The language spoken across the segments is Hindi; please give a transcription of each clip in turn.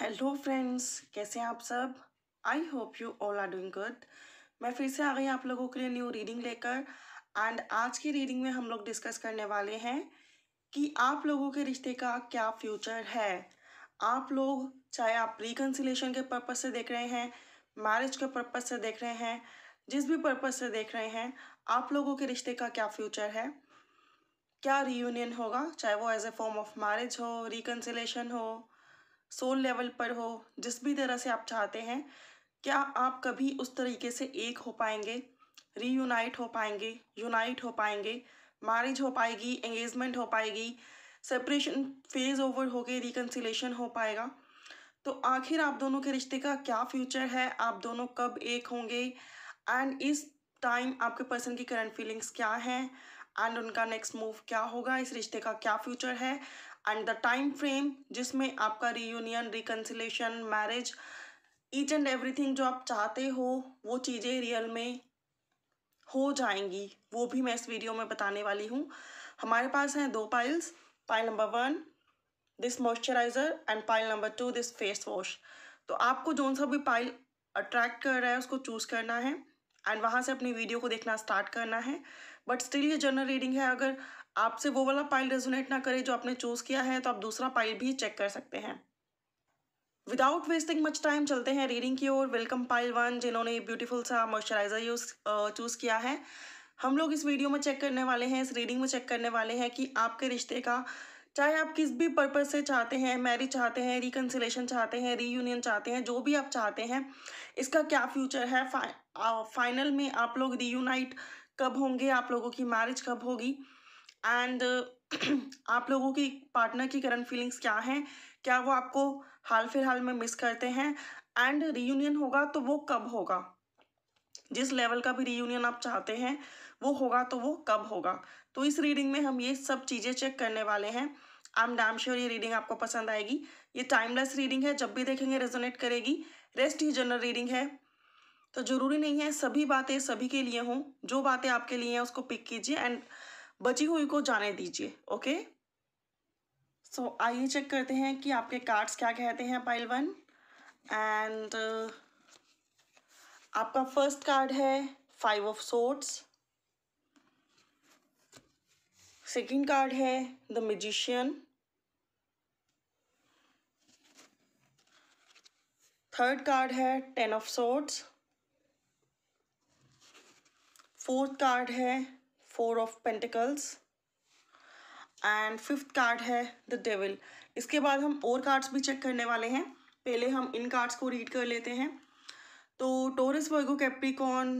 हेलो फ्रेंड्स कैसे हैं आप सब I hope you all are doing good मैं फिर से आ गई आप लोगों के लिए न्यू रीडिंग लेकर एंड आज की रीडिंग में हम लोग डिस्कस करने वाले हैं कि आप लोगों के रिश्ते का क्या फ्यूचर है आप लोग चाहे आप रिकन्सिलेशन के पर्पज़ से देख रहे हैं मैरिज के पर्पज़ से देख रहे हैं जिस भी पर्पज़ से देख रहे हैं आप लोगों के रिश्ते का क्या फ्यूचर है क्या रीयूनियन होगा चाहे वो as a form of marriage हो रिकन्सिलेशन हो सोल लेवल पर हो जिस भी तरह से आप चाहते हैं क्या आप कभी उस तरीके से एक हो पाएंगे रीयूनाइट हो पाएंगे यूनाइट हो पाएंगे मैरिज हो पाएगी एंगेजमेंट हो पाएगी सेपरेशन फेज ओवर हो गई रिकन्सिलेशन हो पाएगा तो आखिर आप दोनों के रिश्ते का क्या फ्यूचर है आप दोनों कब एक होंगे एंड इस टाइम आपके पर्सन की करंट फीलिंग्स क्या हैं एंड उनका नेक्स्ट मूव क्या होगा इस रिश्ते का क्या फ्यूचर है एंड द टाइम फ्रेम जिसमें आपका reunion reconciliation marriage each and everything जो आप चाहते हो वो चीज़ें रियल में हो जाएंगी वो भी मैं इस वीडियो में बताने वाली हूँ हमारे पास हैं दो piles pile number one this moisturiser and pile number two this face wash तो आपको जो सा भी पाइल अट्रैक्ट कर रहा है उसको चूज़ करना है एंड वहाँ से अपनी वीडियो को देखना स्टार्ट करना है बट स्टिल ये जनरल रीडिंग है अगर आपसे वो वाला पाइल रेजोनेट ना करे जो आपने चूज़ किया है तो आप दूसरा पाइल भी चेक कर सकते हैं विदाउट वेस्टिंग मच टाइम चलते हैं रीडिंग की ओर वेलकम पाइल वन जिन्होंने ब्यूटीफुल सा मॉइस्चराइज़र यूज़ चूज़ किया है हम लोग इस वीडियो में चेक करने वाले हैं इस रीडिंग में चेक करने वाले हैं कि आपके रिश्ते का चाहे आप किस भी पर्पज़ से चाहते हैं मैरिज चाहते हैं रिकन्सिलेशन चाहते हैं रीयूनियन चाहते हैं जो भी आप चाहते हैं इसका क्या फ्यूचर है फाइनल में आप लोग रीयूनाइट कब होंगे आप लोगों की मैरिज कब होगी एंड आप लोगों की पार्टनर की करंट फीलिंग्स क्या हैं क्या वो आपको हाल फिलहाल में मिस करते हैं एंड रीयूनियन होगा तो वो कब होगा जिस लेवल का भी रीयूनियन आप चाहते हैं वो होगा तो वो कब होगा तो इस रीडिंग में हम ये सब चीज़ें चेक करने वाले हैं आई एम डैम श्योर ये रीडिंग आपको पसंद आएगी ये टाइमलेस रीडिंग है जब भी देखेंगे रेजोनेट करेगी रेस्ट ही जनरल रीडिंग है तो ज़रूरी नहीं है सभी बातें सभी के लिए हों जो बातें आपके लिए हैं उसको पिक कीजिए एंड बची हुई को जाने दीजिए ओके सो so, आइए चेक करते हैं कि आपके कार्ड्स क्या कहते हैं पाइल वन एंड uh, आपका फर्स्ट कार्ड है five of swords second card है द मजिशियन थर्ड कार्ड है ten of swords fourth card है four of pentacles and fifth card है द डेविल इसके बाद हम और कार्ड्स भी चेक करने वाले हैं पहले हम इन कार्ड्स को रीड कर लेते हैं तो Taurus Virgo Capricorn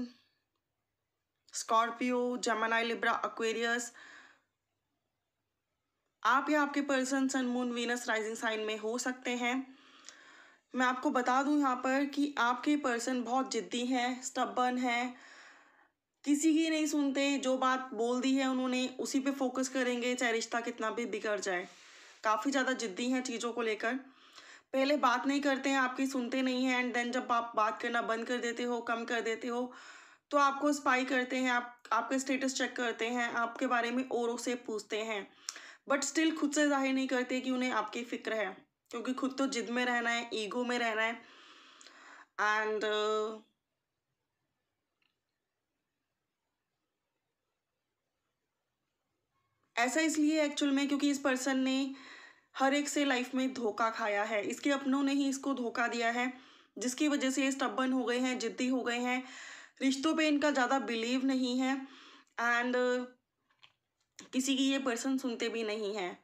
Scorpio Gemini Libra Aquarius आप या आपके person sun moon Venus rising sign में हो सकते हैं मैं आपको बता दूं यहाँ पर कि आपके पर्सन बहुत ज़िद्दी हैं स्टबन हैं किसी की नहीं सुनते जो बात बोल दी है उन्होंने उसी पे फोकस करेंगे चाहे रिश्ता कितना भी बिगड़ जाए काफ़ी ज़्यादा जिद्दी हैं चीज़ों को लेकर पहले बात नहीं करते हैं आपकी सुनते नहीं हैं एंड देन जब आप बात करना बंद कर देते हो कम कर देते हो तो आपको स्पाई करते हैं आप आपका स्टेटस चेक करते हैं आपके बारे में औरों से पूछते हैं बट स्टिल खुद से जाहिर नहीं करते कि उन्हें आपकी फ़िक्र है क्योंकि खुद तो जिद में रहना है ईगो में रहना है एंड ऐसा इसलिए एक्चुअल में क्योंकि इस पर्सन ने हर एक से लाइफ में धोखा खाया है इसके अपनों ने ही इसको धोखा दिया है जिसकी वजह से ये स्टबन हो गए हैं जिद्दी हो गए हैं रिश्तों पे इनका ज़्यादा बिलीव नहीं है एंड किसी की ये पर्सन सुनते भी नहीं हैं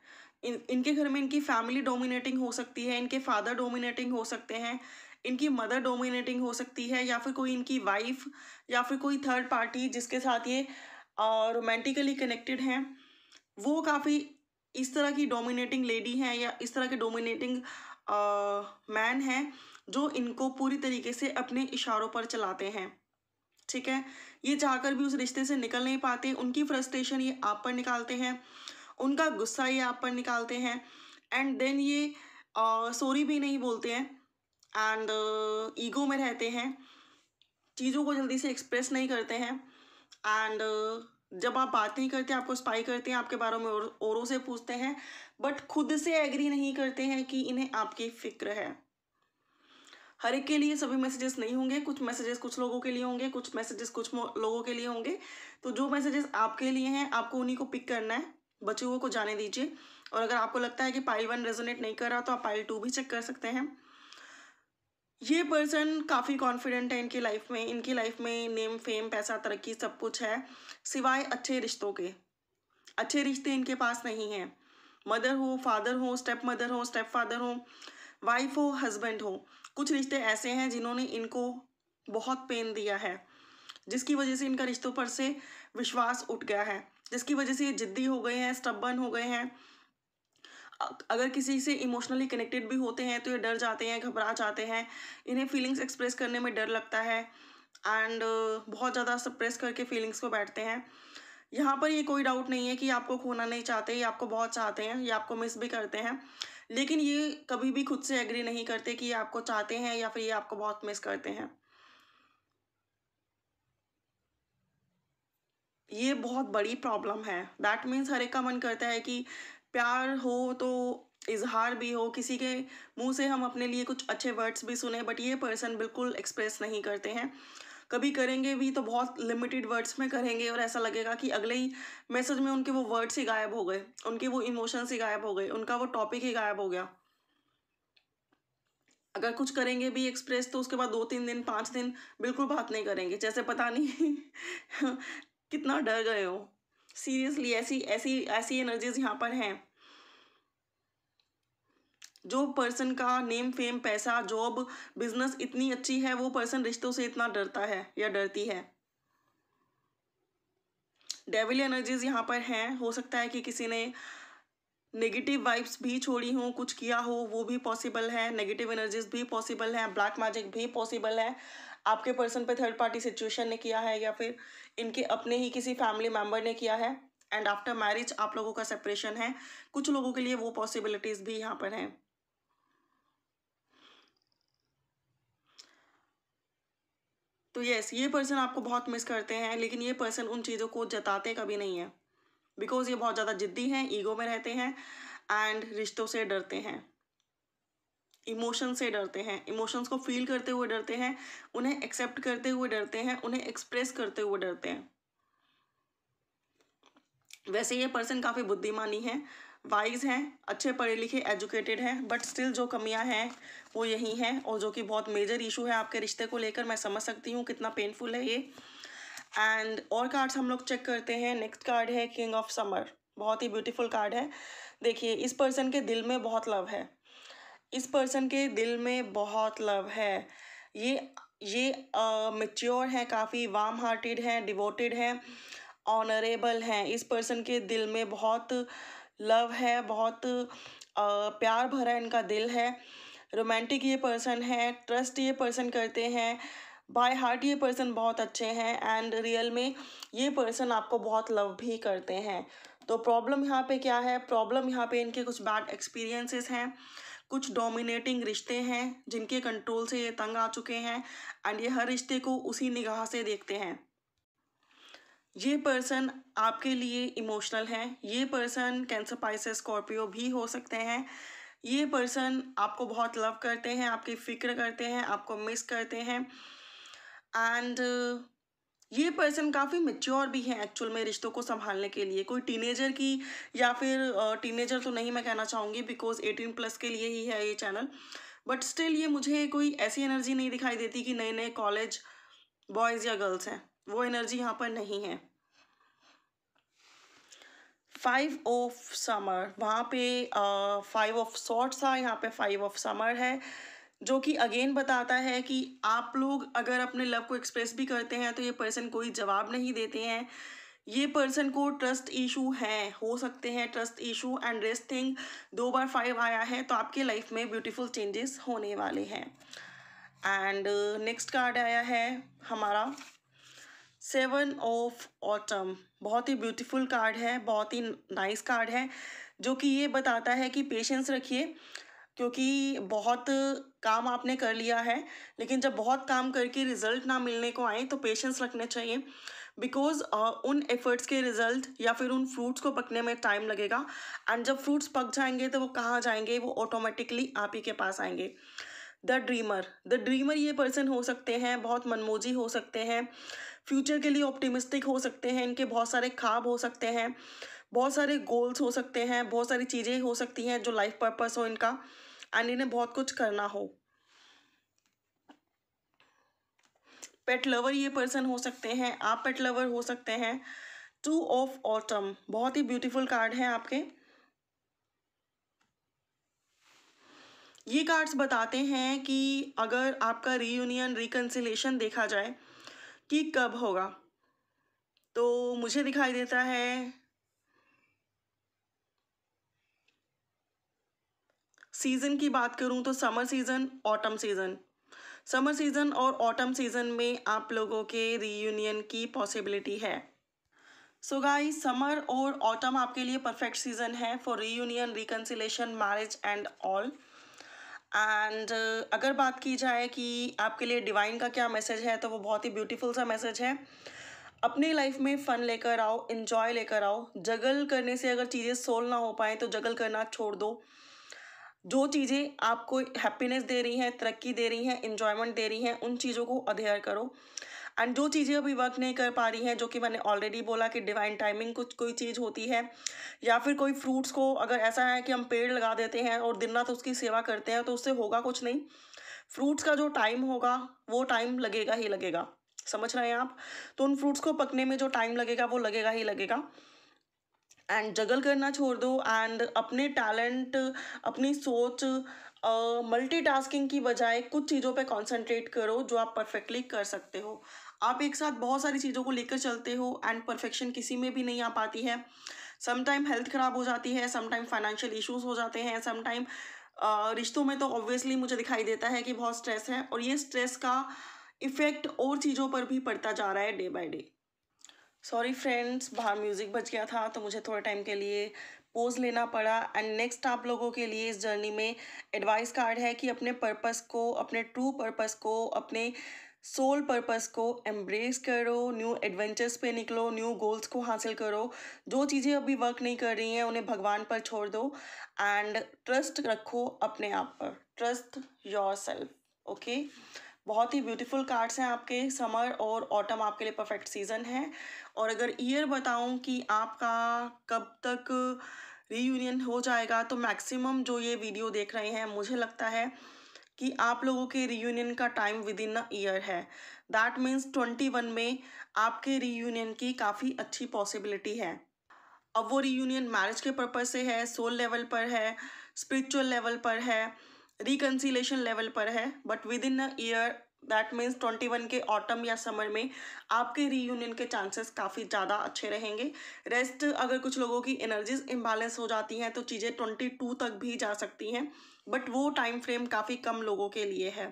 इन इनके घर में इनकी फैमिली डोमिनेटिंग हो सकती है इनके फादर डोमिनेटिंग हो सकते हैं इनकी मदर डोमिनेटिंग हो सकती है या फिर कोई इनकी वाइफ या फिर कोई थर्ड पार्टी जिसके साथ ये रोमांटिकली कनेक्टेड हैं वो काफ़ी इस तरह की डोमिनेटिंग लेडी हैं या इस तरह के डोमिनेटिंग मैन हैं जो इनको पूरी तरीके से अपने इशारों पर चलाते हैं ठीक है ये चाहकर भी उस रिश्ते से निकल नहीं पाते उनकी फ्रस्ट्रेशन ये आप पर निकालते हैं उनका गुस्सा ये आप पर निकालते हैं एंड देन ये सॉरी uh, भी नहीं बोलते हैं एंड ईगो uh, में रहते हैं चीज़ों को जल्दी से एक्सप्रेस नहीं करते हैं एंड जब आप बात नहीं करते आपको स्पाई करते हैं आपके बारे में और, औरों से पूछते हैं बट खुद से एग्री नहीं करते हैं कि इन्हें आपकी फिक्र है हर एक के लिए सभी मैसेजेस नहीं होंगे कुछ मैसेजेस कुछ लोगों के लिए होंगे कुछ मैसेजेस कुछ लोगों के लिए होंगे तो जो मैसेजेस आपके लिए हैं आपको उन्हीं को पिक करना है बचे को जाने दीजिए और अगर आपको लगता है कि पाइल वन रेजोनेट नहीं कर रहा तो आप पाइल टू भी चेक कर सकते हैं ये पर्सन काफ़ी कॉन्फिडेंट है इनकी लाइफ में इनकी लाइफ में नेम फेम पैसा तरक्की सब कुछ है सिवाय अच्छे रिश्तों के अच्छे रिश्ते इनके पास नहीं हैं मदर हो फादर हो स्टेप मदर हो स्टेप फादर हो वाइफ हो हस्बैंड हो कुछ रिश्ते ऐसे हैं जिन्होंने इनको बहुत पेन दिया है जिसकी वजह से इनका रिश्तों पर से विश्वास उठ गया है जिसकी वजह से ये जिद्दी हो गए हैं स्टब्बन हो गए हैं अगर किसी से इमोशनली कनेक्टेड भी होते हैं तो ये डर जाते हैं घबरा जाते हैं इन्हें फीलिंग्स एक्सप्रेस करने में डर लगता है एंड बहुत ज़्यादा सप्रेस करके फीलिंग्स को बैठते हैं यहाँ पर ये कोई डाउट नहीं है कि आपको खोना नहीं चाहते ये आपको बहुत चाहते हैं ये आपको मिस भी करते हैं लेकिन ये कभी भी खुद से एग्री नहीं करते कि ये आपको चाहते हैं या फिर ये आपको बहुत मिस करते हैं ये बहुत बड़ी प्रॉब्लम है दैट मीन्स हर एक का मन करता है कि प्यार हो तो इजहार भी हो किसी के मुंह से हम अपने लिए कुछ अच्छे वर्ड्स भी सुने बट ये पर्सन बिल्कुल एक्सप्रेस नहीं करते हैं कभी करेंगे भी तो बहुत लिमिटेड वर्ड्स में करेंगे और ऐसा लगेगा कि अगले ही मैसेज में उनके वो वर्ड्स ही गायब हो गए उनके वो इमोशंस ही गायब हो गए उनका वो टॉपिक ही गायब हो गया अगर कुछ करेंगे भी एक्सप्रेस तो उसके बाद दो तीन दिन पाँच दिन बिल्कुल बात नहीं करेंगे जैसे पता नहीं कितना डर गए हो सीरियसली ऐसी ऐसी ऐसी एनर्जीज यहाँ पर हैं जो पर्सन का नेम फेम पैसा जॉब बिजनेस इतनी अच्छी है वो पर्सन रिश्तों से इतना डरता है या डरती है डेविल एनर्जीज यहाँ पर हैं हो सकता है कि किसी ने नेगेटिव वाइब्स भी छोड़ी हो कुछ किया हो वो भी पॉसिबल है नेगेटिव एनर्जीज भी पॉसिबल है ब्लैक मैजिक भी पॉसिबल है आपके पर्सन पे थर्ड पार्टी सिचुएशन ने किया है या फिर इनके अपने ही किसी फैमिली मेम्बर ने किया है एंड आफ्टर मैरिज आप लोगों का सेपरेशन है कुछ लोगों के लिए वो पॉसिबिलिटीज़ भी यहाँ पर हैं तो यस ये पर्सन आपको बहुत मिस करते हैं लेकिन ये पर्सन उन चीज़ों को जताते कभी नहीं है बिकॉज ये बहुत ज़्यादा जिद्दी हैं ईगो में रहते हैं एंड रिश्तों से डरते हैं इमोशन से डरते हैं इमोशंस को फील करते हुए डरते हैं उन्हें एक्सेप्ट करते हुए डरते हैं उन्हें एक्सप्रेस करते हुए डरते हैं वैसे ये पर्सन काफ़ी बुद्धिमानी है वाइज हैं अच्छे पढ़े लिखे एजुकेटेड हैं बट स्टिल जो कमियां हैं वो यही हैं और जो कि बहुत मेजर इशू है आपके रिश्ते को लेकर मैं समझ सकती हूँ कितना पेनफुल है ये एंड और कार्ड्स हम लोग चेक करते हैं नेक्स्ट कार्ड है किंग ऑफ समर बहुत ही ब्यूटीफुल कार्ड है देखिए इस पर्सन के दिल में बहुत लव है इस पर्सन के दिल में बहुत लव है ये ये मेच्योर uh, है काफ़ी वार्म हार्टेड है डिवोटेड है ऑनरेबल हैं इस पर्सन के दिल में बहुत लव है बहुत uh, प्यार भरा इनका दिल है रोमांटिक ये पर्सन है ट्रस्ट ये पर्सन करते हैं बाय हार्ट ये पर्सन बहुत अच्छे हैं एंड रियल में ये पर्सन आपको बहुत लव भी करते हैं तो प्रॉब्लम यहाँ पे क्या है प्रॉब्लम यहाँ पे इनके कुछ बैड एक्सपीरियंसेस हैं कुछ डोमिनेटिंग रिश्ते हैं जिनके कंट्रोल से ये तंग आ चुके हैं एंड ये हर रिश्ते को उसी निगाह से देखते हैं ये पर्सन आपके लिए इमोशनल है ये पर्सन कैंसर पाइस स्कॉर्पियो भी हो सकते हैं ये पर्सन आपको बहुत लव करते हैं आपकी फ़िक्र करते हैं आपको मिस करते हैं एंड ये पर्सन काफ़ी मेच्योर भी है एक्चुअल में रिश्तों को संभालने के लिए कोई टीनेजर की या फिर टीनेजर तो नहीं मैं कहना चाहूँगी बिकॉज एटीन प्लस के लिए ही है ये चैनल बट स्टिल ये मुझे कोई ऐसी एनर्जी नहीं दिखाई देती कि नए नए कॉलेज बॉयज़ या गर्ल्स हैं वो एनर्जी यहाँ पर नहीं है फाइव ऑफ समर वहाँ पे फाइव ऑफ शॉर्ट्स था यहाँ पे फाइव ऑफ समर है जो कि अगेन बताता है कि आप लोग अगर अपने लव को एक्सप्रेस भी करते हैं तो ये पर्सन कोई जवाब नहीं देते हैं ये पर्सन को ट्रस्ट इशू है हो सकते हैं trust issue and rest thing दो बार फाइव आया है तो आपके लाइफ में ब्यूटीफुल चेंजेस होने वाले हैं एंड नेक्स्ट कार्ड आया है हमारा सेवन ऑफ ऑटम बहुत ही ब्यूटीफुल कार्ड है बहुत ही नाइस कार्ड है जो कि ये बताता है कि पेशेंस रखिए क्योंकि बहुत काम आपने कर लिया है लेकिन जब बहुत काम करके रिज़ल्ट ना मिलने को आए तो पेशेंस रखने चाहिए बिकॉज uh, उन एफ़र्ट्स के रिज़ल्ट या फिर उन फ्रूट्स को पकने में टाइम लगेगा एंड जब फ्रूट्स पक जाएंगे तो वो कहाँ जाएंगे वो ऑटोमेटिकली आप ही के पास आएंगे द ड्रीमर द ड्रीमर ये पर्सन हो सकते हैं बहुत मनमोजी हो सकते हैं फ्यूचर के लिए ऑप्टिमिस्टिक हो सकते हैं इनके बहुत सारे ख्वाब हो सकते हैं बहुत सारे गोल्स हो सकते हैं बहुत सारी चीज़ें हो सकती हैं जो लाइफ पर्पस हो इनका एंड इन्हें बहुत कुछ करना हो पेट लवर ये पर्सन हो सकते हैं आप पेट लवर हो सकते हैं टू ऑफ ऑटम बहुत ही ब्यूटीफुल कार्ड है आपके ये कार्ड्स बताते हैं कि अगर आपका रीयूनियन रिकनसिलेशन देखा जाए कि कब होगा तो मुझे दिखाई देता है सीज़न की बात करूँ तो summer season autumn season summer season और ऑटम सीज़न में आप लोगों के रीयूनियन की पॉसिबिलिटी है सो गाई समर और ऑटम आपके लिए परफेक्ट सीज़न है for reunion reconciliation marriage and all and अगर बात की जाए कि आपके लिए डिवाइन का क्या मैसेज है तो वो बहुत ही ब्यूटीफुल सा मैसेज है अपनी लाइफ में फ़न लेकर आओ इन्जॉय लेकर आओ जगल करने से अगर चीज़ें सोल्व ना हो पाए तो जगल करना छोड़ दो जो चीज़ें आपको हैप्पीनेस दे रही हैं तरक्की दे रही हैं इन्जॉयमेंट दे रही हैं उन चीज़ों को अधेयर करो एंड जो चीज़ें अभी वर्क नहीं कर पा रही हैं जो कि मैंने ऑलरेडी बोला कि डिवाइन टाइमिंग कुछ कोई चीज़ होती है या फिर कोई फ्रूट्स को अगर ऐसा है कि हम पेड़ लगा देते हैं और दिन रात उसकी सेवा करते हैं तो उससे होगा कुछ नहीं फ्रूट्स का जो टाइम होगा वो टाइम लगेगा ही लगेगा समझ रहे हैं आप तो उन फ्रूट्स को पकने में जो टाइम लगेगा वो लगेगा ही लगेगा एंड जगल करना छोड़ दो एंड अपने टैलेंट अपनी सोच मल्टीटास्किंग uh, की बजाय कुछ चीज़ों पे कंसंट्रेट करो जो आप परफेक्टली कर सकते हो आप एक साथ बहुत सारी चीज़ों को लेकर चलते हो एंड परफेक्शन किसी में भी नहीं आ पाती है समटाइम हेल्थ ख़राब हो जाती है समटाइम फाइनेंशियल इश्यूज हो जाते हैं समटाइम uh, रिश्तों में तो ऑब्वियसली मुझे दिखाई देता है कि बहुत स्ट्रेस है और ये स्ट्रेस का इफ़ेक्ट और चीज़ों पर भी पड़ता जा रहा है day by day sorry friends बाहर म्यूज़िक बज गया था तो मुझे थोड़े टाइम के लिए पोज लेना पड़ा एंड नेक्स्ट आप लोगों के लिए इस जर्नी में एडवाइस कार्ड है कि अपने पर्पस को अपने ट्रू पर्पस को अपने सोल पर्पस को एम्ब्रेस करो न्यू एडवेंचर्स पे निकलो न्यू गोल्स को हासिल करो जो चीज़ें अभी वर्क नहीं कर रही हैं उन्हें भगवान पर छोड़ दो एंड ट्रस्ट रखो अपने आप पर ट्रस्ट योर सेल्फ ओके बहुत ही ब्यूटीफुल कार्ड्स हैं आपके समर और ऑटम आपके लिए परफेक्ट सीज़न है और अगर ईयर बताऊं कि आपका कब तक रीयूनियन हो जाएगा तो मैक्सिमम जो ये वीडियो देख रहे हैं मुझे लगता है कि आप लोगों के रीयूनियन का time within a year है दैट मीन्स ट्वेंटी वन में आपके रीयूनियन की काफ़ी अच्छी पॉसिबिलिटी है अब वो रीयूनियन मैरिज के पर्पज से है सोल लेवल पर है स्पिरिचुअल लेवल पर है रिकन्सिलेशन लेवल पर है but within a year that means twenty one के ऑटम या समर में आपके रीयूनियन के चांसेस काफ़ी ज़्यादा अच्छे रहेंगे रेस्ट अगर कुछ लोगों की एनर्जीज इम्बैलेंस हो जाती हैं तो चीज़ें ट्वेंटी टू तक भी जा सकती हैं बट वो टाइम फ्रेम काफ़ी कम लोगों के लिए है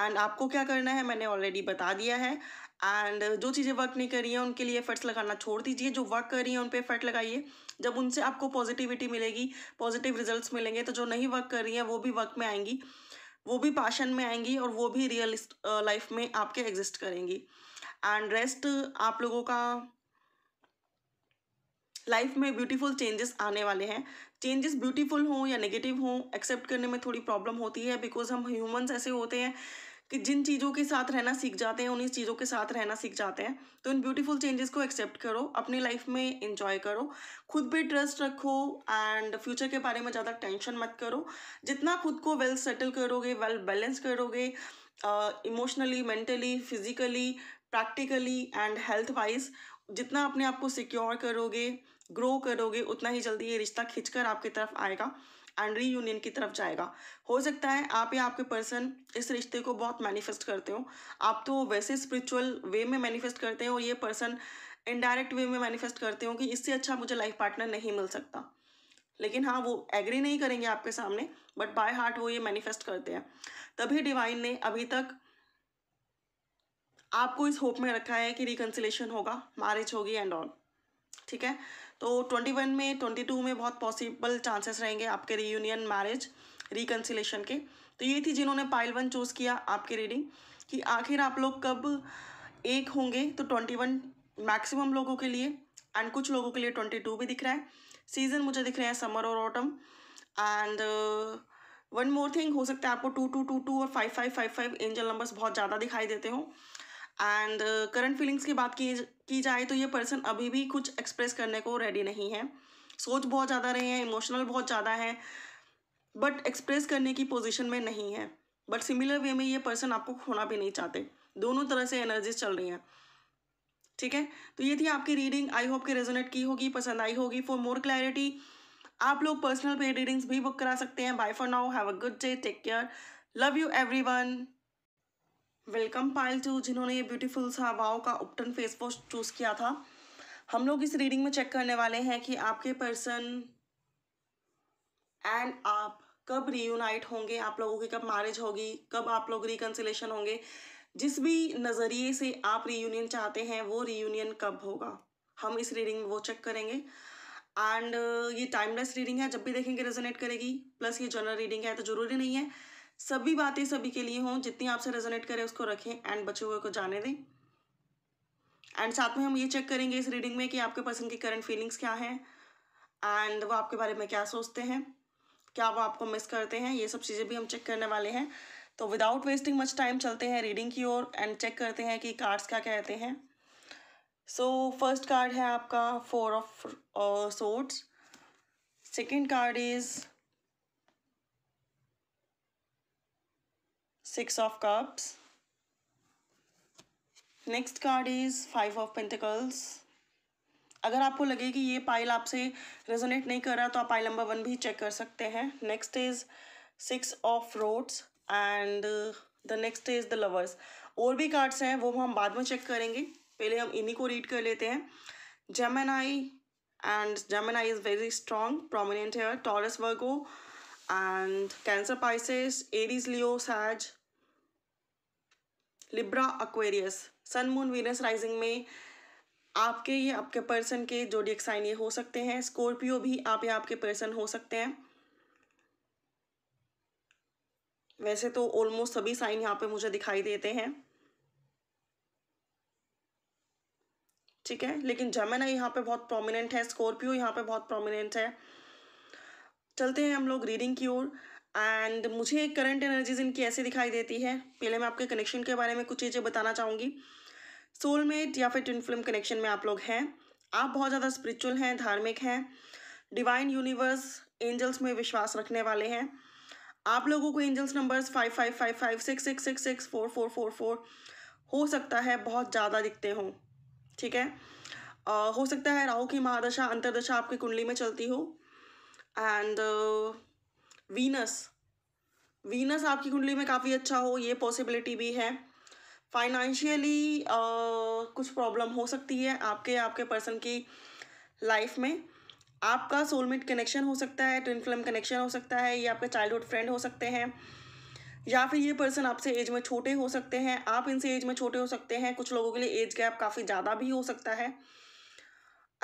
एंड आपको क्या करना है मैंने ऑलरेडी बता दिया है एंड जो चीज़ें वर्क नहीं कर रही हैं उनके लिए फर्ट्स लगाना छोड़ दीजिए जो वर्क कर रही हैं उन पर फर्ट लगाइए जब उनसे आपको पॉजिटिविटी मिलेगी पॉजिटिव रिजल्ट्स मिलेंगे तो जो नहीं वर्क कर रही हैं वो भी वर्क में आएंगी वो भी पाशन में आएंगी और वो भी रियल लाइफ में आपके एग्जिस्ट करेंगी एंड रेस्ट आप लोगों का लाइफ में ब्यूटीफुल चेंजेस आने वाले हैं चेंजेस ब्यूटीफुल हों या नेगेटिव हों एक्सेप्ट करने में थोड़ी प्रॉब्लम होती है बिकॉज हम ह्यूमंस ऐसे होते हैं कि जिन चीज़ों के साथ रहना सीख जाते हैं उन्हीं चीज़ों के साथ रहना सीख जाते हैं तो इन ब्यूटीफुल चेंजेस को एक्सेप्ट करो अपनी लाइफ में इंजॉय करो खुद पे ट्रस्ट रखो एंड फ्यूचर के बारे में ज़्यादा टेंशन मत करो जितना खुद को वेल सेटल करोगे वेल बैलेंस करोगे emotionally mentally physically practically and health wise जितना अपने आप को सिक्योर करोगे ग्रो करोगे उतना ही जल्दी ये रिश्ता खींच कर आपकी तरफ आएगा एंड रीयूनियन की तरफ जाएगा हो सकता है आप या आपके पर्सन इस रिश्ते को बहुत मैनिफेस्ट करते हो आप तो वैसे स्पिरिचुअल वे में मैनिफेस्ट करते हो और ये पर्सन इनडायरेक्ट वे में मैनिफेस्ट करते हो कि इससे अच्छा मुझे लाइफ पार्टनर नहीं मिल सकता लेकिन हाँ वो एग्री नहीं करेंगे आपके सामने बट बाय हार्ट वो ये मैनिफेस्ट करते हैं तभी डिवाइन ने अभी तक आपको इस होप में रखा है कि रिकन्सिलेशन होगा मैरिज होगी एंड ऑल ठीक है तो ट्वेंटी वन में ट्वेंटी टू में बहुत पॉसिबल चांसेस रहेंगे आपके रीयूनियन मैरिज रिकन्सिलेशन के तो ये थी जिन्होंने पाइल वन चूज़ किया आपकी रीडिंग कि आखिर आप लोग कब एक होंगे तो ट्वेंटी वन मैक्सिमम लोगों के लिए एंड कुछ लोगों के लिए ट्वेंटी टू भी दिख रहा है सीज़न मुझे दिख रहे हैं समर और autumn and one more thing हो सकता है आपको टू टू टू टू और five five five five angel numbers बहुत ज़्यादा दिखाई देते हो एंड करंट फीलिंग्स की बात की की जाए तो ये पर्सन अभी भी कुछ एक्सप्रेस करने को रेडी नहीं है सोच बहुत ज़्यादा रहे हैं इमोशनल बहुत ज़्यादा है बट एक्सप्रेस करने की पोजिशन में नहीं है बट सिमिलर वे में ये पर्सन आपको खोना भी नहीं चाहते दोनों तरह से एनर्जीज चल रही हैं ठीक है तो ये थी आपकी रीडिंग आई होप के रेजोनेट की होगी पसंद आई होगी फॉर मोर क्लैरिटी आप लोग पर्सनल पे रीडिंग्स भी बुक करा सकते हैं bye for now have a good day take care love you everyone welcome Payal to जिन्होंने ये ब्यूटीफुल सा वाओ का उपटन फेस वॉश चूज़ किया था हम लोग इस रीडिंग में चेक करने वाले हैं कि आपके पर्सन एंड आप कब रीयूनाइट होंगे आप लोगों की कब मैरिज होगी कब आप लोग रिकन्सिलेशन होंगे जिस भी नज़रिए से आप रीयूनियन चाहते हैं वो रीयूनियन कब होगा हम इस रीडिंग में वो चेक करेंगे एंड ये टाइमलेस रीडिंग है जब भी देखेंगे रेजोनेट करेगी प्लस ये जनरल रीडिंग है तो ज़रूरी नहीं है सभी बातें सभी के लिए हों जितनी आपसे रेजोनेट करें उसको रखें एंड बचे हुए को जाने दें एंड साथ में हम ये चेक करेंगे इस रीडिंग में कि आपके पर्सन की करंट फीलिंग्स क्या हैं एंड वो आपके बारे में क्या सोचते हैं क्या वो आपको मिस करते हैं ये सब चीज़ें भी हम चेक करने वाले हैं तो विदाउट वेस्टिंग मच टाइम चलते हैं रीडिंग की ओर एंड चेक करते हैं कि कार्ड्स क्या कहते हैं सो फर्स्ट कार्ड है आपका four of swords second card is six of cups next card is five of pentacles अगर आपको लगे कि ये पाइल आपसे रेजोनेट नहीं कर रहा तो आप पाइल नंबर वन भी चेक कर सकते हैं next is six of rods and the next is the lovers और भी कार्ड्स हैं वो हम बाद में चेक करेंगे पहले हम इन्हीं को रीड कर लेते हैं Gemini and Gemini is very strong prominent here Taurus Virgo and Cancer Pisces Aries Leo Sag Libra Aquarius sun moon Venus rising में आपके ये आपके पर्सन के जोडियक साइन ये हो सकते हैं स्कॉर्पियो भी आप या आपके पर्सन हो सकते हैं वैसे तो ऑलमोस्ट सभी साइन यहाँ पे मुझे दिखाई देते हैं ठीक है लेकिन जमेना यहाँ पे बहुत प्रोमिनेंट है स्कॉर्पियो यहाँ पे बहुत प्रोमिनेंट है चलते हैं हम लोग रीडिंग की ओर एंड मुझे करंट एनर्जीज इनकी ऐसे दिखाई देती है पहले मैं आपके कनेक्शन के बारे में कुछ चीज़ें बताना चाहूँगी सोलमेट या फिर ट्विन फिल्म कनेक्शन में आप लोग हैं आप बहुत ज़्यादा स्पिरिचुअल हैं धार्मिक हैं डिवाइन यूनिवर्स एंजल्स में विश्वास रखने वाले हैं आप लोगों को angels numbers five five five five six six six six four four four four हो सकता है बहुत ज़्यादा दिखते हों ठीक है uh, हो सकता है राहु की महादशा अंतरदशा आपकी कुंडली में चलती हो एंड वीनस वीनस आपकी कुंडली में काफ़ी अच्छा हो ये पॉसिबिलिटी भी है फाइनेंशियली कुछ प्रॉब्लम हो सकती है आपके आपके पर्सन की लाइफ में आपका सोलमेट कनेक्शन हो सकता है ट्विन फिल्म कनेक्शन हो सकता है या आपके चाइल्डहुड फ्रेंड हो सकते हैं या फिर ये पर्सन आपसे एज में छोटे हो सकते हैं आप इनसे एज में छोटे हो सकते हैं कुछ लोगों के लिए एज गैप काफ़ी ज़्यादा भी हो सकता है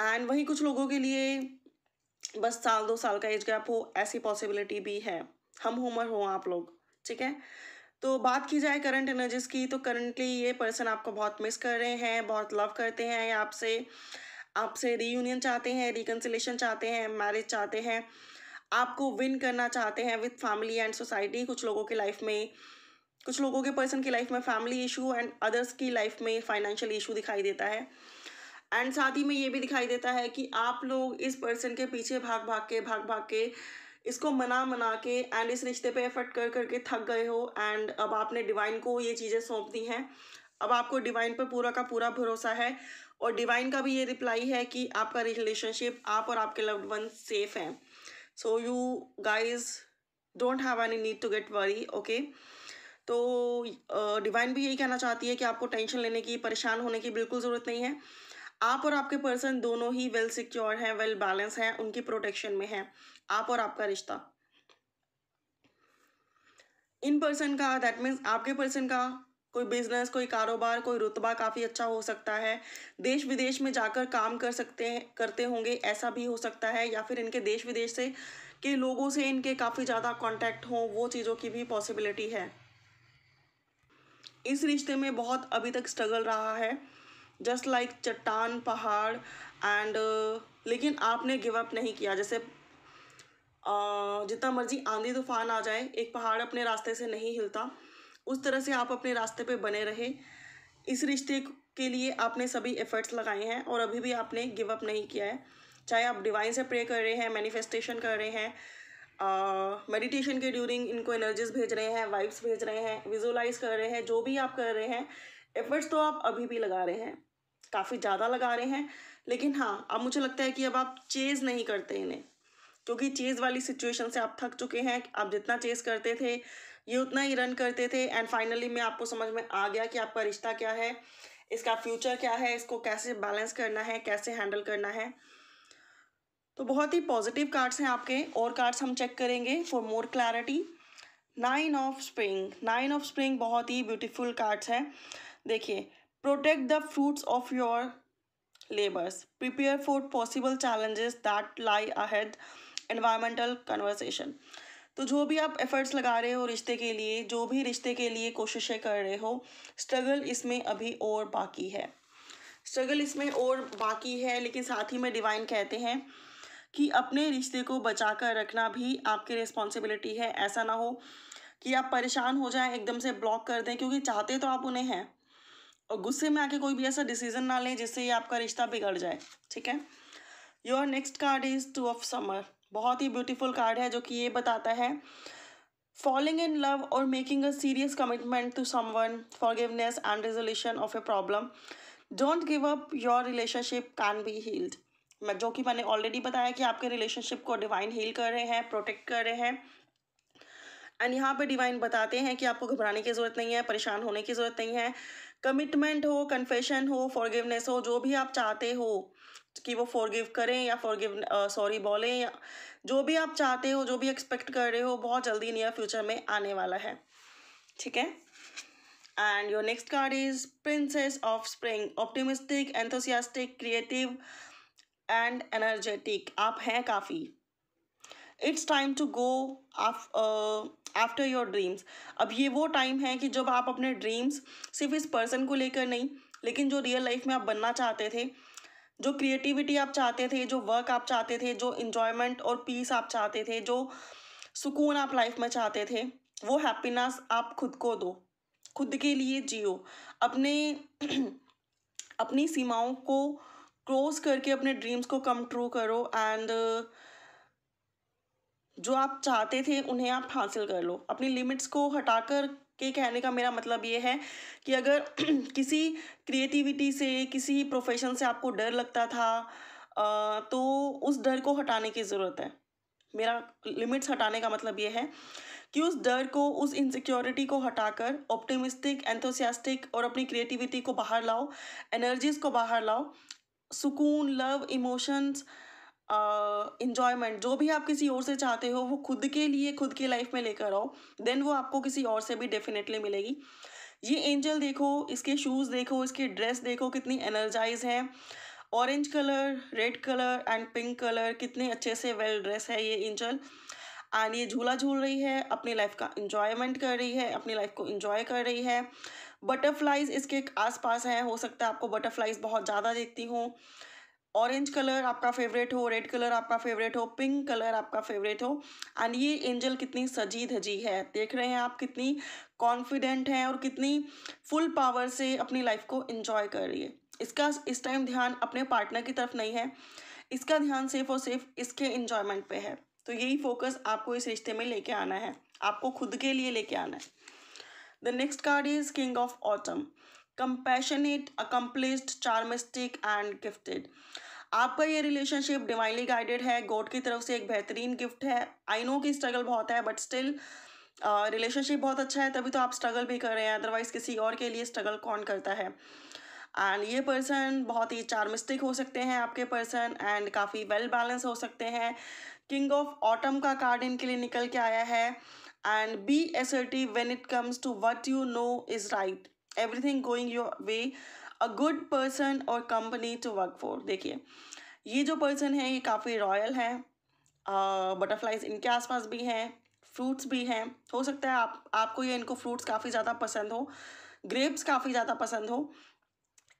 एंड वहीं कुछ लोगों के लिए बस साल दो साल का एज गैप हो ऐसी पॉसिबिलिटी भी है हम उम्र हो आप लोग ठीक है तो बात की जाए करंट एनर्जीज की तो करंटली ये पर्सन आपको बहुत मिस कर रहे हैं बहुत लव करते हैं आपसे आपसे रीयूनियन चाहते हैं रिकन्सिलेशन चाहते हैं मैरिज चाहते हैं आपको विन करना चाहते हैं विथ फैमिली एंड सोसाइटी कुछ लोगों के लाइफ में कुछ लोगों के पर्सन की लाइफ में फैमिली इशू एंड अदर्स की लाइफ में फाइनेंशियल इशू दिखाई देता है एंड साथ ही में ये भी दिखाई देता है कि आप लोग इस पर्सन के पीछे भाग भाग के भाग भाग के इसको मना मना के एंड इस रिश्ते पे एफर्ट कर करके थक गए हो एंड अब आपने डिवाइन को ये चीज़ें सौंप दी हैं अब आपको डिवाइन पर पूरा का पूरा भरोसा है और डिवाइन का भी ये रिप्लाई है कि आपका रिलेशनशिप आप और आपके लव्ड वन सेफ हैं so you guys don't have any need to get worry okay तो डिवाइन भी यही कहना चाहती है कि आपको टेंशन लेने की परेशान होने की बिल्कुल ज़रूरत नहीं है आप और आपके पर्सन दोनों ही वेल सिक्योर हैं वेल बैलेंस हैं उनकी प्रोटेक्शन में हैं आप और आपका रिश्ता इन पर्सन का दैट मीन्स आपके पर्सन का कोई बिजनेस कोई कारोबार कोई रुतबा काफ़ी अच्छा हो सकता है देश विदेश में जाकर काम कर सकते हैं करते होंगे ऐसा भी हो सकता है या फिर इनके देश विदेश से के लोगों से इनके काफ़ी ज़्यादा कांटेक्ट हों वो चीज़ों की भी पॉसिबिलिटी है इस रिश्ते में बहुत अभी तक स्ट्रगल रहा है जस्ट लाइक चट्टान पहाड़ एंड uh, लेकिन आपने गिव अप नहीं किया जैसे uh, जितना मर्जी आंधी तूफान आ जाए एक पहाड़ अपने रास्ते से नहीं हिलता उस तरह से आप अपने रास्ते पे बने रहे इस रिश्ते के लिए आपने सभी एफर्ट्स लगाए हैं और अभी भी आपने गिव अप नहीं किया है चाहे आप डिवाइन से प्रे कर रहे हैं मैनिफेस्टेशन कर रहे हैं मेडिटेशन uh, के ड्यूरिंग इनको एनर्जीज भेज रहे हैं वाइब्स भेज रहे हैं विजुलाइज कर रहे हैं जो भी आप कर रहे हैं एफर्ट्स तो आप अभी भी लगा रहे हैं काफ़ी ज़्यादा लगा रहे हैं लेकिन हाँ अब मुझे लगता है कि अब आप चेज़ नहीं करते इन्हें क्योंकि चेज़ वाली सिचुएशन से आप थक चुके हैं आप जितना चेज़ करते थे ये उतना ही रन करते थे एंड फाइनली मैं आपको समझ में आ गया कि आपका रिश्ता क्या है इसका फ्यूचर क्या है इसको कैसे बैलेंस करना है कैसे हैंडल करना है तो बहुत ही पॉजिटिव कार्ड्स हैं आपके और कार्ड्स हम चेक करेंगे for more clarity nine of spring nine of spring बहुत ही ब्यूटीफुल कार्ड्स हैं देखिए Protect the fruits of your labors. Prepare for possible challenges that lie ahead. Environmental conversation. तो जो भी आप एफर्ट्स लगा रहे हो रिश्ते के लिए जो भी रिश्ते के लिए कोशिशें कर रहे हो स्ट्रगल इसमें अभी और बाकी है स्ट्रगल इसमें और बाकी है लेकिन साथ ही में डिवाइन कहते हैं कि अपने रिश्ते को बचा कर रखना भी आपकी रिस्पॉन्सिबिलिटी है ऐसा ना हो कि आप परेशान हो जाएं एकदम से ब्लॉक कर दें क्योंकि चाहते तो आप उन्हें हैं और गुस्से में आके कोई भी ऐसा डिसीजन ना लें जिससे ये आपका रिश्ता बिगड़ जाए ठीक है your next card is two of summer बहुत ही ब्यूटीफुल कार्ड है जो कि ये बताता है फॉलिंग इन लव और making a serious commitment to someone forgiveness and resolution of a problem don't give up your relationship can be healed मैं जो कि मैंने ऑलरेडी बताया कि आपके रिलेशनशिप को डिवाइन हील कर रहे हैं प्रोटेक्ट कर रहे हैं एंड यहाँ पे डिवाइन बताते हैं कि आपको घबराने की ज़रूरत नहीं है परेशान होने की ज़रूरत नहीं है कमिटमेंट हो कन्फेशन हो फॉरगिवनेस हो जो भी आप चाहते हो कि वो फॉरगिव करें या फॉरगिव सॉरी बोलें या जो भी आप चाहते हो जो भी एक्सपेक्ट कर रहे हो बहुत जल्दी नियर फ्यूचर में आने वाला है ठीक है and your next card is princess of spring optimistic enthusiastic creative and energetic आप हैं काफ़ी इट्स टाइम टू गो आप आफ्टर योर ड्रीम्स अब ये वो टाइम है कि जब आप अपने ड्रीम्स सिर्फ इस पर्सन को लेकर नहीं लेकिन जो रियल लाइफ में आप बनना चाहते थे जो क्रिएटिविटी आप चाहते थे जो वर्क आप चाहते थे जो इन्जॉयमेंट और पीस आप चाहते थे जो सुकून आप लाइफ में चाहते थे वो हैप्पीनेस आप खुद को दो खुद के लिए जियो अपने अपनी सीमाओं को क्रॉस करके अपने ड्रीम्स को कम ट्रू करो एंड जो आप चाहते थे उन्हें आप हासिल कर लो अपनी लिमिट्स को हटाकर के कहने का मेरा मतलब ये है कि अगर किसी क्रिएटिविटी से किसी प्रोफेशन से आपको डर लगता था तो उस डर को हटाने की ज़रूरत है मेरा लिमिट्स हटाने का मतलब ये है कि उस डर को उस इनसिक्योरिटी को हटाकर ऑप्टिमिस्टिक एंथोसियास्टिक और अपनी क्रिएटिविटी को बाहर लाओ एनर्जीज़ को बाहर लाओ सुकून लव इमोशंस इन्जॉयमेंट uh, जो भी आप किसी और से चाहते हो वो खुद के लिए खुद की लाइफ में लेकर आओ देन वो आपको किसी और से भी डेफिनेटली मिलेगी ये एंजल देखो इसके शूज़ देखो इसकी ड्रेस देखो कितनी एनर्जाइज है orange colour red colour and pink colour कितने अच्छे से वेल ड्रेस है ये एंजल एंड ये झूला झूल रही है अपनी लाइफ का इंजॉयमेंट कर रही है अपनी लाइफ को इंजॉय कर रही है बटरफ्लाइज इसके आसपास है हो सकता है आपको बटरफ्लाइज बहुत ज़्यादा देखती हूँ ऑरेंज कलर आपका फेवरेट हो रेड कलर आपका फेवरेट हो पिंक कलर आपका फेवरेट हो एंड ये एंजल कितनी सजी धजी है देख रहे हैं आप कितनी कॉन्फिडेंट हैं और कितनी फुल पावर से अपनी लाइफ को इंजॉय कर रही है इसका इस टाइम ध्यान अपने पार्टनर की तरफ नहीं है इसका ध्यान सिर्फ और सिर्फ इसके इंजॉयमेंट पे है तो यही फोकस आपको इस रिश्ते में लेके आना है आपको खुद के लिए लेके आना है the next card is king of autumn compassionate accomplished charismatic and gifted आपका ये रिलेशनशिप डिवाइनली गाइडेड है गॉड की तरफ से एक बेहतरीन गिफ्ट है आई नो कि स्ट्रगल बहुत है बट स्टिल रिलेशनशिप बहुत अच्छा है तभी तो आप स्ट्रगल भी कर रहे हैं अदरवाइज़ किसी और के लिए स्ट्रगल कौन करता है एंड ये पर्सन बहुत ही चार्मिस्टिक हो सकते हैं आपके पर्सन एंड काफ़ी वेल बैलेंस हो सकते हैं किंग ऑफ ऑटम का कार्ड इनके लिए निकल के आया है and be assertive when it comes to what you know is right everything going your way a good person और कंपनी टू वर्क फॉर देखिए ये जो पर्सन है ये काफ़ी रॉयल है बटरफ्लाइज इनके आसपास भी हैं फ्रूट्स भी हैं हो सकता है आप आपको ये इनको फ्रूट्स काफ़ी ज़्यादा पसंद हो ग्रेप्स काफ़ी ज़्यादा पसंद हो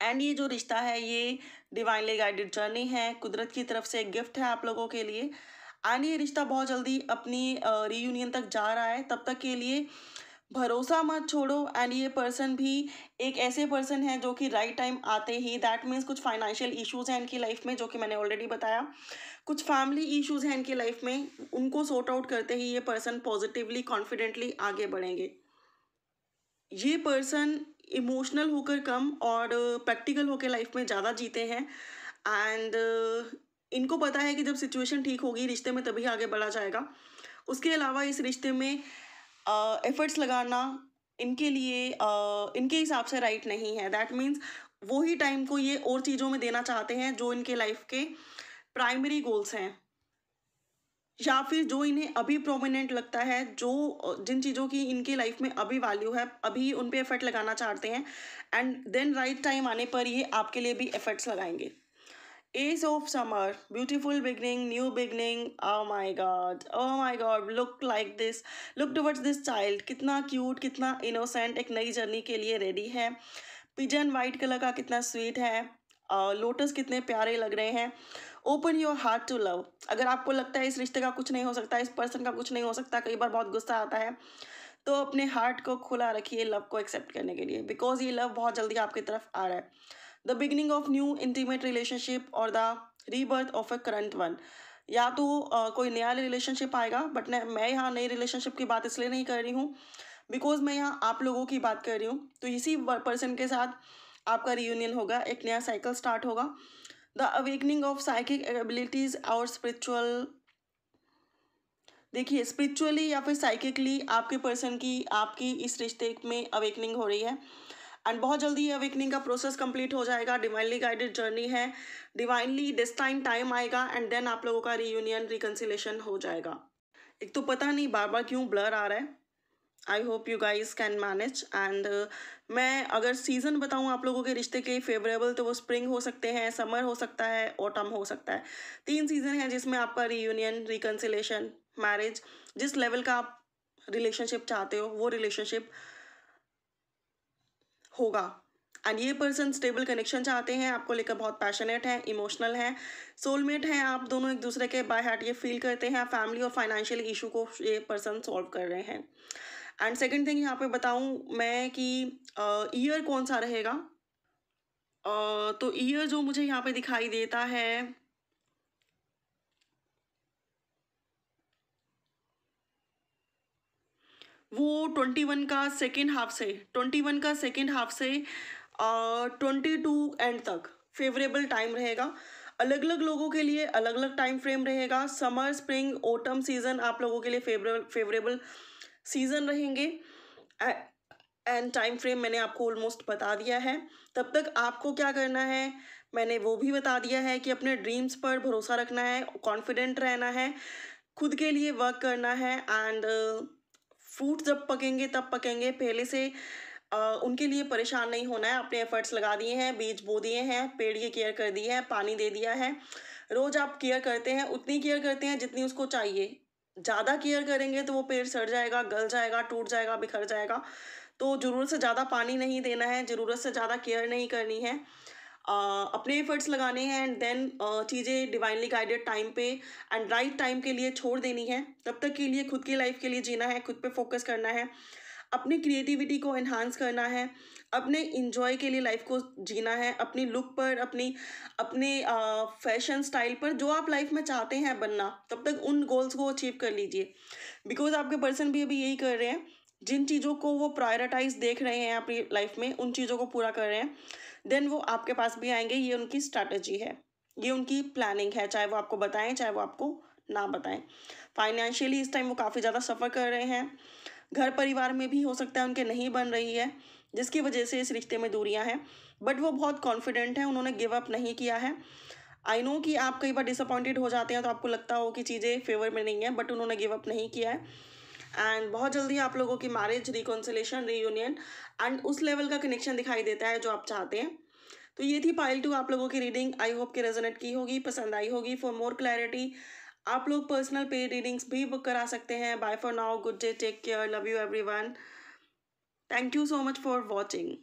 एंड ये जो रिश्ता है ये डिवाइनली गाइडेड जर्नी है कुदरत की तरफ से एक गिफ्ट है आप लोगों के लिए एंड ये रिश्ता बहुत जल्दी अपनी रीयूनियन तक जा रहा है तब तक के लिए भरोसा मत छोड़ो एंड ये पर्सन भी एक ऐसे पर्सन है जो कि राइट टाइम आते ही दैट मीन्स कुछ फाइनेंशियल इश्यूज़ हैं इनकी लाइफ में जो कि मैंने ऑलरेडी बताया कुछ फैमिली इश्यूज़ हैं इनकी लाइफ में उनको सॉर्ट आउट करते ही ये पर्सन पॉजिटिवली कॉन्फिडेंटली आगे बढ़ेंगे ये पर्सन इमोशनल होकर कम और प्रैक्टिकल होकर लाइफ में ज़्यादा जीते हैं एंड इनको पता है कि जब सिचुएशन ठीक होगी रिश्ते में तभी आगे बढ़ा जाएगा उसके अलावा इस रिश्ते में एफर्ट्स लगाना इनके लिए uh, इनके हिसाब से राइट right नहीं है दैट मीन्स वो ही टाइम को ये और चीज़ों में देना चाहते हैं जो इनके लाइफ के प्राइमरी गोल्स हैं या फिर जो इन्हें अभी प्रोमिनेंट लगता है जो जिन चीज़ों की इनके लाइफ में अभी वैल्यू है अभी उन पर एफर्ट लगाना चाहते हैं एंड देन राइट टाइम आने पर ये आपके लिए भी एफर्ट्स लगाएंगे age of summer beautiful beginning new beginning आओ my God oh my God look like this look towards this child कितना क्यूट कितना इनोसेंट एक नई जर्नी के लिए रेडी है पिजन वाइट कलर का कितना स्वीट है और uh, लोटस कितने प्यारे लग रहे हैं open your heart to love अगर आपको लगता है इस रिश्ते का कुछ नहीं हो सकता इस पर्सन का कुछ नहीं हो सकता कई बार बहुत गुस्सा आता है तो अपने हार्ट को खुला रखिए लव को एक्सेप्ट करने के लिए बिकॉज ये लव बहुत जल्दी आपकी तरफ आ रहा है the beginning of new intimate relationship और the rebirth of a current one या तो uh, कोई नया रिलेशनशिप आएगा बट मैं यहाँ नई रिलेशनशिप की बात इसलिए नहीं कर रही हूँ बिकॉज मैं यहाँ आप लोगों की बात कर रही हूँ तो इसी पर्सन के साथ आपका रियूनियन होगा एक नया साइकिल स्टार्ट होगा the awakening of psychic abilities और स्पिरिचुअल देखिए स्पिरिचुअली या फिर साइकिकली आपके पर्सन की आपकी इस रिश्ते में अवेकनिंग हो रही है एंड बहुत जल्दी ये अवेकनिंग का प्रोसेस कंप्लीट हो जाएगा डिवाइनली गाइडेड जर्नी है डिवाइनली दिस टाइम टाइम आएगा एंड देन आप लोगों का रीयूनियन रिकन्सिलेशन हो जाएगा एक तो पता नहीं बार बार क्यों ब्लर आ रहा है I hope you guys can manage and मैं अगर सीज़न बताऊँ आप लोगों के रिश्ते के फेवरेबल तो वो स्प्रिंग हो सकते हैं समर हो सकता है ऑटम हो सकता है तीन सीज़न है जिसमें आपका रीयूनियन रिकन्सिलेशन मैरिज जिस लेवल का आप रिलेशनशिप चाहते हो वो रिलेशनशिप होगा एंड ये पर्सन स्टेबल कनेक्शन चाहते हैं आपको लेकर बहुत पैशनेट हैं इमोशनल हैं सोलमेट हैं आप दोनों एक दूसरे के बाय हार्ट ये फील करते हैं फैमिली और फाइनेंशियल इशू को ये पर्सन सॉल्व कर रहे हैं एंड सेकेंड थिंग यहाँ पे बताऊँ मैं कि ईयर uh, कौन सा रहेगा uh, तो ईयर जो मुझे यहाँ पे दिखाई देता है वो ट्वेंटी वन का सेकेंड हाफ से ट्वेंटी वन का सेकेंड हाफ से ट्वेंटी टू एंड तक फेवरेबल टाइम रहेगा अलग अलग लोगों के लिए अलग अलग टाइम फ्रेम रहेगा समर स्प्रिंग ओटम सीज़न आप लोगों के लिए फेवरेबल फेवरेबल सीज़न रहेंगे एंड टाइम फ्रेम मैंने आपको ऑलमोस्ट बता दिया है तब तक आपको क्या करना है मैंने वो भी बता दिया है कि अपने ड्रीम्स पर भरोसा रखना है कॉन्फिडेंट रहना है खुद के लिए वर्क करना है एंड फ्रूट जब पकेंगे तब पकेंगे पहले से आ, उनके लिए परेशान नहीं होना है अपने एफर्ट्स लगा दिए हैं बीज बो दिए हैं पेड़ की केयर कर दी है पानी दे दिया है रोज़ आप केयर करते हैं उतनी केयर करते हैं जितनी उसको चाहिए ज़्यादा केयर करेंगे तो वो पेड़ सड़ जाएगा गल जाएगा टूट जाएगा बिखर जाएगा तो ज़रूरत से ज़्यादा पानी नहीं देना है ज़रूरत से ज़्यादा केयर नहीं करनी है अपने एफर्ट्स लगाने हैं एंड देन चीज़ें डिवाइनली गाइडेड टाइम पे एंड राइट टाइम के लिए छोड़ देनी है तब तक के लिए खुद की लाइफ के लिए जीना है खुद पे फोकस करना है अपनी क्रिएटिविटी को इन्हांस करना है अपने इंजॉय के लिए लाइफ को जीना है अपनी लुक पर अपनी अपने फैशन स्टाइल पर जो आप लाइफ में चाहते हैं बनना तब तक उन गोल्स को अचीव कर लीजिए बिकॉज आपके पर्सन भी अभी यही कर रहे हैं जिन चीज़ों को वो प्रायोरिटाइज देख रहे हैं अपनी लाइफ में उन चीज़ों को पूरा कर रहे हैं देन वो आपके पास भी आएंगे ये उनकी स्ट्रैटेजी है ये उनकी प्लानिंग है चाहे वो आपको बताएं चाहे वो आपको ना बताएं फाइनेंशियली इस टाइम वो काफ़ी ज़्यादा सफ़र कर रहे हैं घर परिवार में भी हो सकता है उनके नहीं बन रही है जिसकी वजह से इस रिश्ते में दूरियां हैं बट वो बहुत कॉन्फिडेंट हैं उन्होंने गिव अप नहीं किया है आई नो कि आप कई बार डिसअपॉइंटेड हो जाते हैं तो आपको लगता हो कि चीज़ें फेवर में नहीं है बट उन्होंने गिव अप नहीं किया है एंड बहुत जल्दी आप लोगों की मैरिज रिकॉन्सलेशन रीयूनियन एंड उस लेवल का कनेक्शन दिखाई देता है जो आप चाहते हैं तो ये थी पाइल टू आप लोगों की रीडिंग आई होप कि रेजोनेट की होगी पसंद आई होगी फॉर मोर क्लैरिटी आप लोग पर्सनल पे रीडिंग्स भी बुक करा सकते हैं bye for now good day take care love you everyone thank you so much for watching